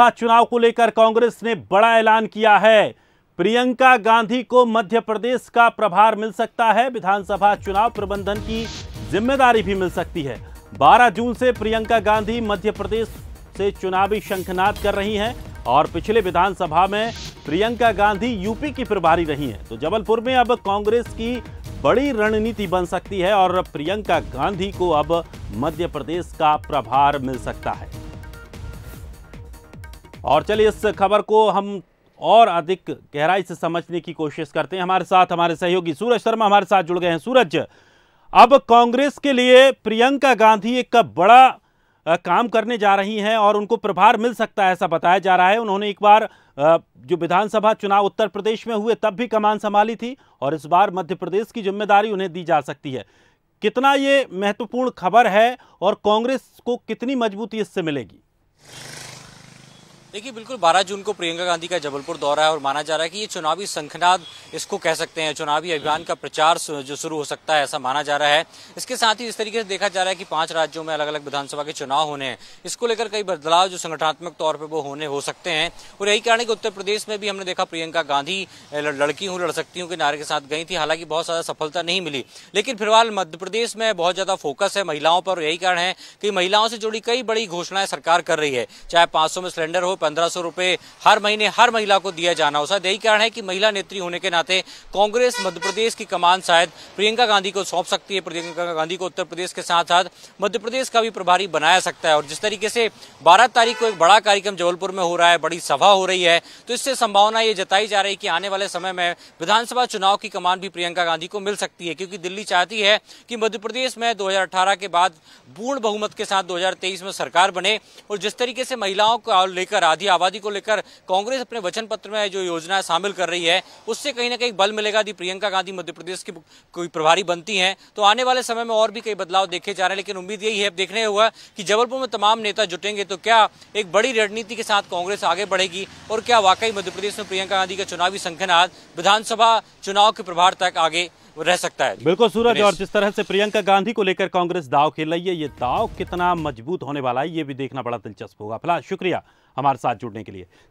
चुनाव को लेकर कांग्रेस ने बड़ा ऐलान किया है प्रियंका गांधी को मध्य प्रदेश का प्रभार मिल सकता है विधानसभा चुनाव प्रबंधन की जिम्मेदारी भी मिल सकती है 12 जून से प्रियंका गांधी मध्य प्रदेश से चुनावी शंखनाद कर रही हैं और पिछले विधानसभा में प्रियंका गांधी यूपी की प्रभारी रही हैं तो जबलपुर में अब कांग्रेस की बड़ी रणनीति बन सकती है और प्रियंका गांधी को अब मध्य प्रदेश का प्रभार मिल सकता है और चलिए इस खबर को हम और अधिक गहराई से समझने की कोशिश करते हैं हमारे साथ हमारे सहयोगी सूरज शर्मा हमारे साथ जुड़ गए हैं सूरज अब कांग्रेस के लिए प्रियंका गांधी एक बड़ा काम करने जा रही हैं और उनको प्रभार मिल सकता है ऐसा बताया जा रहा है उन्होंने एक बार जो विधानसभा चुनाव उत्तर प्रदेश में हुए तब भी कमान संभाली थी और इस बार मध्य प्रदेश की जिम्मेदारी उन्हें दी जा सकती है कितना ये महत्वपूर्ण खबर है और कांग्रेस को कितनी मजबूती इससे मिलेगी देखिए बिल्कुल 12 जून को प्रियंका गांधी का जबलपुर दौरा है और माना जा रहा है कि ये चुनावी संखनाद इसको कह सकते हैं चुनावी अभियान का प्रचार जो शुरू हो सकता है ऐसा माना जा रहा है इसके साथ ही इस तरीके से देखा जा रहा है कि पांच राज्यों में अलग अलग विधानसभा के चुनाव होने हैं इसको लेकर कई बदलाव जो संगठनात्मक तौर पर वो होने हो सकते हैं और यही कारण है कि उत्तर प्रदेश में भी हमने देखा प्रियंका गांधी लड़की हूँ लड़ सकती हूँ के नारे के साथ गई थी हालांकि बहुत ज़्यादा सफलता नहीं मिली लेकिन फिलहाल मध्य प्रदेश में बहुत ज़्यादा फोकस है महिलाओं पर यही कारण है कि महिलाओं से जुड़ी कई बड़ी घोषणाएं सरकार कर रही है चाहे पांच में सिलेंडर हो पंद्रह सौ रुपये हर महीने हर महिला को दिया जाना हो शायद यही कारण है कि महिला नेत्री होने के नाते कांग्रेस मध्य प्रदेश की कमान शायद प्रियंका गांधी को सौंप सकती है प्रियंका गांधी को उत्तर प्रदेश के साथ साथ मध्य प्रदेश का भी प्रभारी बनाया सकता है और जिस तरीके से बारह तारीख को एक बड़ा कार्यक्रम जबलपुर में हो रहा है बड़ी सभा हो रही है तो इससे संभावना ये जताई जा रही है कि आने वाले समय में विधानसभा चुनाव की कमान भी प्रियंका गांधी को मिल सकती है क्योंकि दिल्ली चाहती है कि मध्य प्रदेश में 2018 के बाद पूर्ण बहुमत के साथ 2023 में सरकार बने और जिस तरीके से महिलाओं को लेकर आधी आबादी को लेकर कांग्रेस अपने वचन पत्र में जो योजना शामिल कर रही है उससे कहीं ना कहीं बल मिलेगा यदि प्रियंका गांधी मध्य प्रदेश की कोई प्रभारी बनती हैं तो आने वाले समय में और भी कई बदलाव देखे जा रहे हैं लेकिन उम्मीद यही है देखने हुआ कि जबलपुर में तमाम नेता जुटेंगे तो क्या एक बड़ी रणनीति के साथ कांग्रेस आगे बढ़ेगी और क्या वाकई मध्य प्रदेश में प्रियंका गांधी का चुनावी संख्यानाद विधानसभा चुनाव के प्रभार तक आगे रह सकता है बिल्कुल सूरज और जिस तरह से प्रियंका गांधी को लेकर कांग्रेस दाव खेल रही है ये दाव कितना मजबूत होने वाला है ये भी देखना बड़ा दिलचस्प होगा फिलहाल शुक्रिया हमारे साथ जुड़ने के लिए